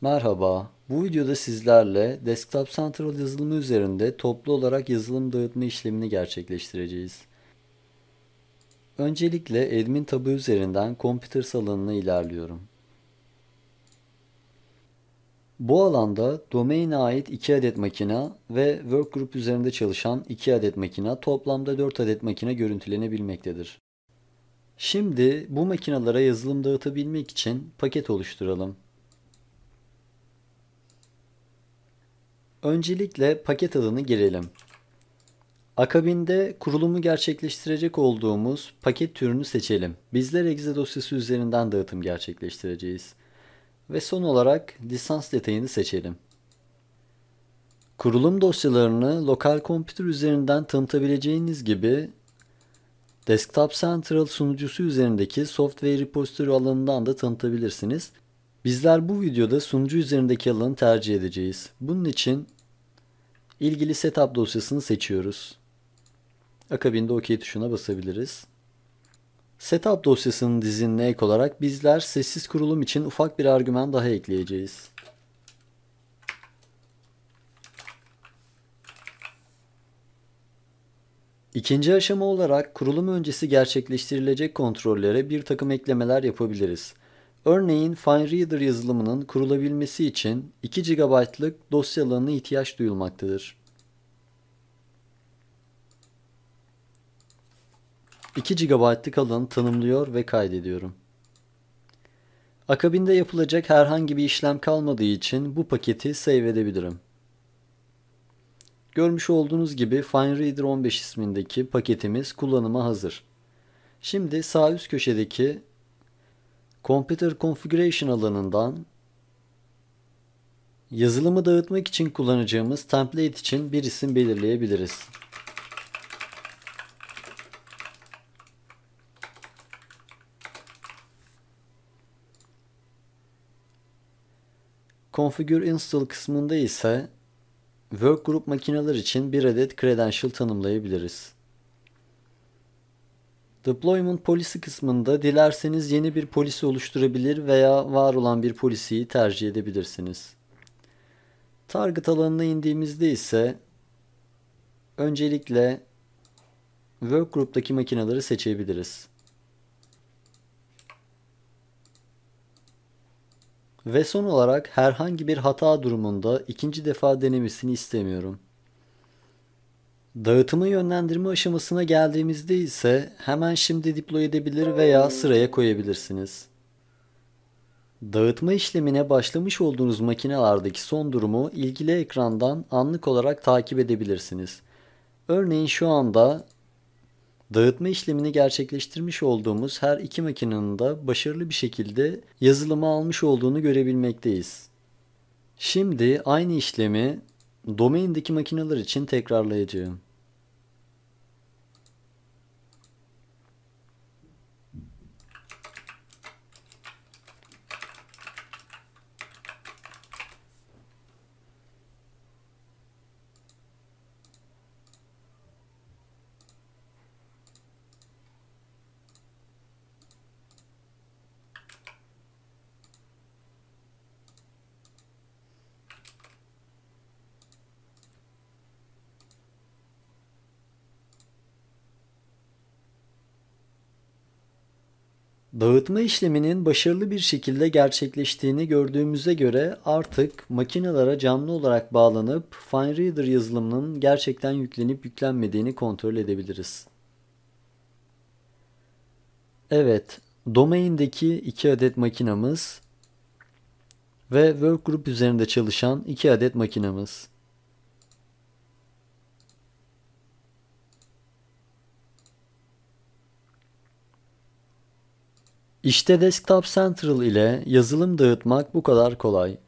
Merhaba, bu videoda sizlerle Desktop Central yazılımı üzerinde toplu olarak yazılım dağıtma işlemini gerçekleştireceğiz. Öncelikle admin tabı üzerinden Computers alanına ilerliyorum. Bu alanda domaine ait 2 adet makina ve workgroup üzerinde çalışan 2 adet makina toplamda 4 adet makine görüntülenebilmektedir. Şimdi bu makinalara yazılım dağıtabilmek için paket oluşturalım. Öncelikle paket adını girelim. Akabinde kurulumu gerçekleştirecek olduğumuz paket türünü seçelim. Bizler exe dosyası üzerinden dağıtım gerçekleştireceğiz. Ve son olarak lisans detayını seçelim. Kurulum dosyalarını lokal kompütür üzerinden tanıtabileceğiniz gibi Desktop Central sunucusu üzerindeki software repository alanından da tanıtabilirsiniz. Bizler bu videoda sunucu üzerindeki alanı tercih edeceğiz. Bunun için İlgili setup dosyasını seçiyoruz. Akabinde OK tuşuna basabiliriz. Setup dosyasının dizinine ek olarak bizler sessiz kurulum için ufak bir argüman daha ekleyeceğiz. İkinci aşama olarak kurulum öncesi gerçekleştirilecek kontrollere bir takım eklemeler yapabiliriz. Örneğin FineReader yazılımının kurulabilmesi için 2 GB'lık dosya alanına ihtiyaç duyulmaktadır. 2 GB'lık alanı tanımlıyor ve kaydediyorum. Akabinde yapılacak herhangi bir işlem kalmadığı için bu paketi save edebilirim. Görmüş olduğunuz gibi FineReader 15 ismindeki paketimiz kullanıma hazır. Şimdi sağ üst köşedeki Computer Configuration alanından yazılımı dağıtmak için kullanacağımız template için bir isim belirleyebiliriz. Configure Install kısmında ise Workgroup makineler için bir adet credential tanımlayabiliriz. Deployment Policy kısmında dilerseniz yeni bir polisi oluşturabilir veya var olan bir polisiyi tercih edebilirsiniz. Target alanına indiğimizde ise öncelikle Workgroup'taki makinaları seçebiliriz. Ve son olarak herhangi bir hata durumunda ikinci defa denemesini istemiyorum. Dağıtımı yönlendirme aşamasına geldiğimizde ise hemen şimdi diplo edebilir veya sıraya koyabilirsiniz. Dağıtma işlemine başlamış olduğunuz makinelerdeki son durumu ilgili ekrandan anlık olarak takip edebilirsiniz. Örneğin şu anda dağıtma işlemini gerçekleştirmiş olduğumuz her iki makinenin de başarılı bir şekilde yazılımı almış olduğunu görebilmekteyiz. Şimdi aynı işlemi domaindeki makineler için tekrarlayacağım. Dağıtma işleminin başarılı bir şekilde gerçekleştiğini gördüğümüze göre artık makinelere canlı olarak bağlanıp FineReader yazılımının gerçekten yüklenip yüklenmediğini kontrol edebiliriz. Evet, domaindeki iki adet makinamız ve workgroup üzerinde çalışan iki adet makinamız. İşte Desktop Central ile yazılım dağıtmak bu kadar kolay.